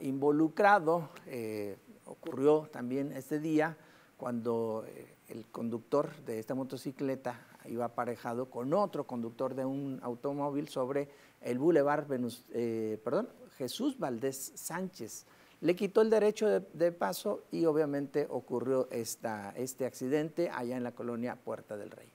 involucrado. Eh, ocurrió también este día cuando eh, el conductor de esta motocicleta iba aparejado con otro conductor de un automóvil sobre el Boulevard eh, perdón, Jesús Valdés Sánchez. Le quitó el derecho de, de paso y obviamente ocurrió esta, este accidente allá en la colonia Puerta del Rey.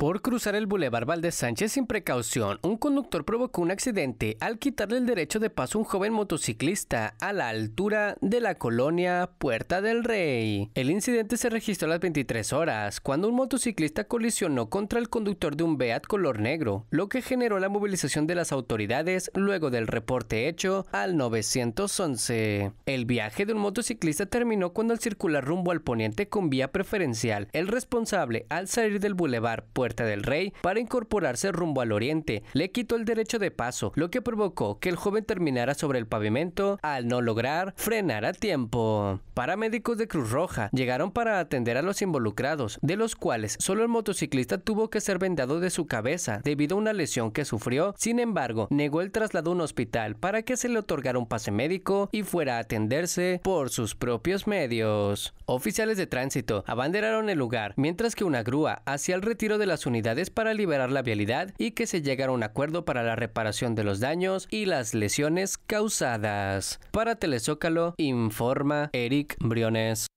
Por cruzar el Boulevard Valdez Sánchez sin precaución, un conductor provocó un accidente al quitarle el derecho de paso a un joven motociclista a la altura de la colonia Puerta del Rey. El incidente se registró a las 23 horas, cuando un motociclista colisionó contra el conductor de un Beat color negro, lo que generó la movilización de las autoridades luego del reporte hecho al 911. El viaje de un motociclista terminó cuando al circular rumbo al poniente con vía preferencial, el responsable al salir del Boulevard Puerta del Rey para incorporarse rumbo al oriente. Le quitó el derecho de paso, lo que provocó que el joven terminara sobre el pavimento al no lograr frenar a tiempo. Paramédicos de Cruz Roja llegaron para atender a los involucrados, de los cuales solo el motociclista tuvo que ser vendado de su cabeza debido a una lesión que sufrió. Sin embargo, negó el traslado a un hospital para que se le otorgara un pase médico y fuera a atenderse por sus propios medios. Oficiales de tránsito abanderaron el lugar, mientras que una grúa hacía el retiro de las unidades para liberar la vialidad y que se llegara a un acuerdo para la reparación de los daños y las lesiones causadas. Para Telezócalo, informa Eric Briones.